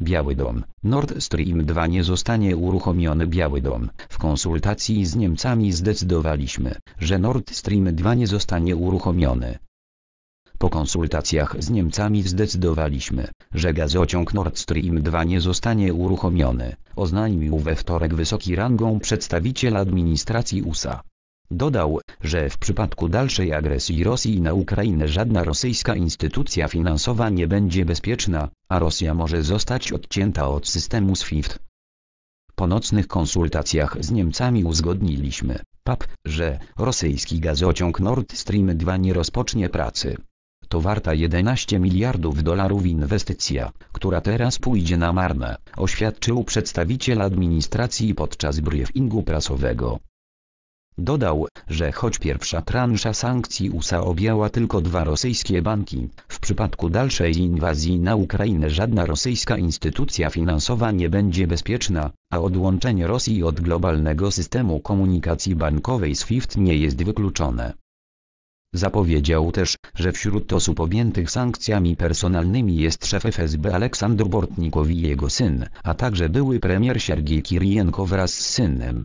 Biały Dom. Nord Stream 2 nie zostanie uruchomiony Biały Dom. W konsultacji z Niemcami zdecydowaliśmy, że Nord Stream 2 nie zostanie uruchomiony. Po konsultacjach z Niemcami zdecydowaliśmy, że gazociąg Nord Stream 2 nie zostanie uruchomiony, oznajmił we wtorek wysoki rangą przedstawiciel administracji USA. Dodał, że w przypadku dalszej agresji Rosji na Ukrainę żadna rosyjska instytucja finansowa nie będzie bezpieczna, a Rosja może zostać odcięta od systemu SWIFT. Po nocnych konsultacjach z Niemcami uzgodniliśmy, PAP, że rosyjski gazociąg Nord Stream 2 nie rozpocznie pracy. To warta 11 miliardów dolarów inwestycja, która teraz pójdzie na marne, oświadczył przedstawiciel administracji podczas briefingu prasowego. Dodał, że choć pierwsza transza sankcji USA objęła tylko dwa rosyjskie banki, w przypadku dalszej inwazji na Ukrainę żadna rosyjska instytucja finansowa nie będzie bezpieczna, a odłączenie Rosji od globalnego systemu komunikacji bankowej SWIFT nie jest wykluczone. Zapowiedział też, że wśród osób objętych sankcjami personalnymi jest szef FSB Aleksandr Bortnikow i jego syn, a także były premier Siergiej Kirienko wraz z synem.